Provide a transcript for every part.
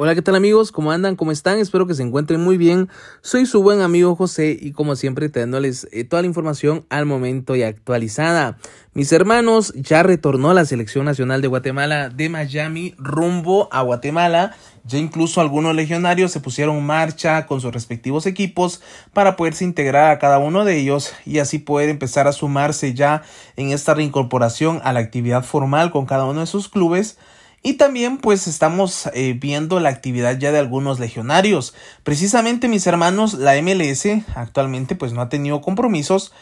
Hola, ¿qué tal amigos? ¿Cómo andan? ¿Cómo están? Espero que se encuentren muy bien. Soy su buen amigo José y como siempre trayéndoles eh, toda la información al momento y actualizada. Mis hermanos, ya retornó la selección nacional de Guatemala de Miami rumbo a Guatemala. Ya incluso algunos legionarios se pusieron en marcha con sus respectivos equipos para poderse integrar a cada uno de ellos y así poder empezar a sumarse ya en esta reincorporación a la actividad formal con cada uno de sus clubes y también pues estamos eh, viendo la actividad ya de algunos legionarios. Precisamente mis hermanos, la MLS actualmente pues no ha tenido compromisos,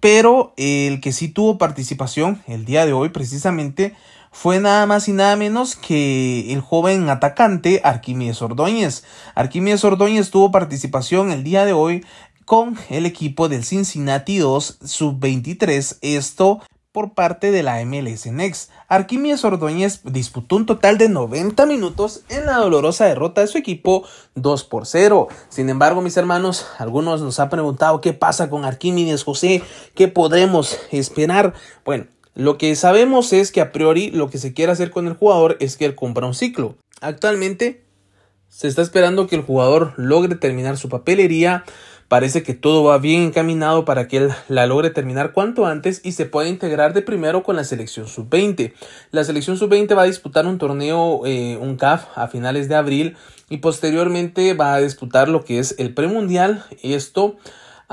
pero el que sí tuvo participación el día de hoy precisamente fue nada más y nada menos que el joven atacante Arquímedes Ordóñez. Arquímedes Ordóñez tuvo participación el día de hoy con el equipo del Cincinnati 2 sub 23, esto por parte de la MLS Next. Arquimies Ordóñez disputó un total de 90 minutos en la dolorosa derrota de su equipo 2 por 0. Sin embargo, mis hermanos, algunos nos han preguntado qué pasa con Arquímedes José, qué podremos esperar. Bueno, lo que sabemos es que a priori lo que se quiere hacer con el jugador es que él compra un ciclo. Actualmente se está esperando que el jugador logre terminar su papelería Parece que todo va bien encaminado para que él la logre terminar cuanto antes y se pueda integrar de primero con la selección sub-20. La selección sub-20 va a disputar un torneo, eh, un CAF, a finales de abril y posteriormente va a disputar lo que es el premundial. Esto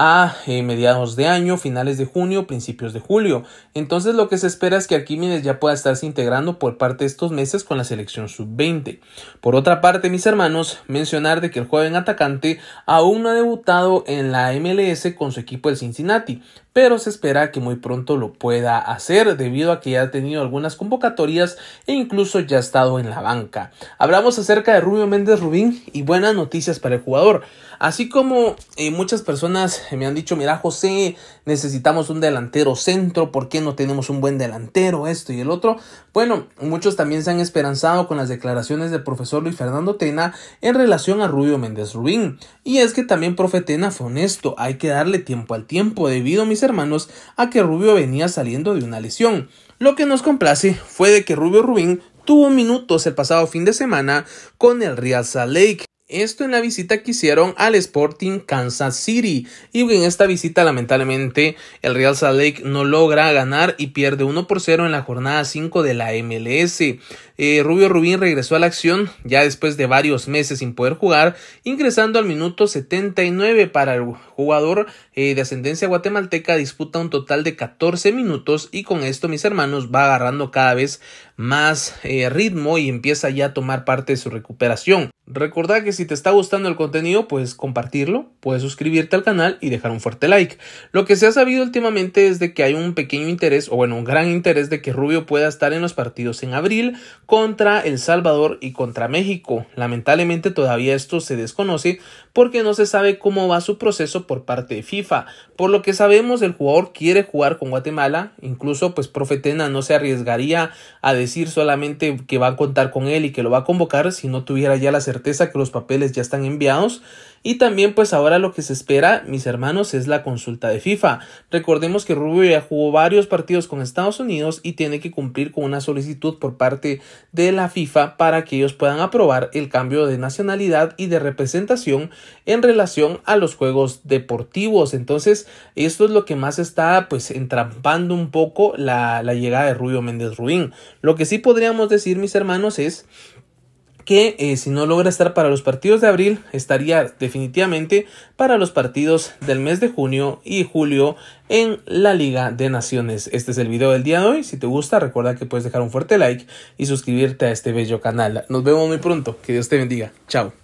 a mediados de año, finales de junio, principios de julio. Entonces lo que se espera es que Arquímedes ya pueda estarse integrando por parte de estos meses con la selección sub-20. Por otra parte, mis hermanos, mencionar de que el joven atacante aún no ha debutado en la MLS con su equipo del Cincinnati, pero se espera que muy pronto lo pueda hacer debido a que ya ha tenido algunas convocatorias e incluso ya ha estado en la banca. Hablamos acerca de Rubio Méndez Rubín y buenas noticias para el jugador. Así como eh, muchas personas me han dicho, mira José, necesitamos un delantero centro, ¿por qué no tenemos un buen delantero? Esto y el otro. Bueno, muchos también se han esperanzado con las declaraciones del profesor Luis Fernando Tena en relación a Rubio Méndez Rubín. Y es que también profe Tena fue honesto, hay que darle tiempo al tiempo debido a mis hermanos a que Rubio venía saliendo de una lesión. Lo que nos complace fue de que Rubio Rubin tuvo minutos el pasado fin de semana con el Real Salt Lake. Esto en la visita que hicieron al Sporting Kansas City. Y en esta visita, lamentablemente, el Real Salt Lake no logra ganar y pierde 1 por 0 en la jornada 5 de la MLS. Eh, Rubio Rubín regresó a la acción ya después de varios meses sin poder jugar, ingresando al minuto 79 para el jugador eh, de ascendencia guatemalteca, disputa un total de 14 minutos y con esto mis hermanos va agarrando cada vez más eh, ritmo y empieza ya a tomar parte de su recuperación. Recordad que si te está gustando el contenido, puedes compartirlo, puedes suscribirte al canal y dejar un fuerte like. Lo que se ha sabido últimamente es de que hay un pequeño interés, o bueno, un gran interés de que Rubio pueda estar en los partidos en abril contra El Salvador y contra México. Lamentablemente todavía esto se desconoce porque no se sabe cómo va su proceso por parte de FIFA. Por lo que sabemos, el jugador quiere jugar con Guatemala, incluso pues Profetena no se arriesgaría a decir solamente que va a contar con él y que lo va a convocar si no tuviera ya la certeza que los papeles ya están enviados. Y también pues ahora lo que se espera, mis hermanos, es la consulta de FIFA. Recordemos que Rubio ya jugó varios partidos con Estados Unidos y tiene que cumplir con una solicitud por parte de la FIFA para que ellos puedan aprobar el cambio de nacionalidad y de representación en relación a los juegos deportivos. Entonces, esto es lo que más está pues entrampando un poco la, la llegada de Rubio Méndez Ruín. Lo que sí podríamos decir, mis hermanos, es que eh, si no logra estar para los partidos de abril, estaría definitivamente para los partidos del mes de junio y julio en la Liga de Naciones. Este es el video del día de hoy. Si te gusta, recuerda que puedes dejar un fuerte like y suscribirte a este bello canal. Nos vemos muy pronto. Que Dios te bendiga. Chao.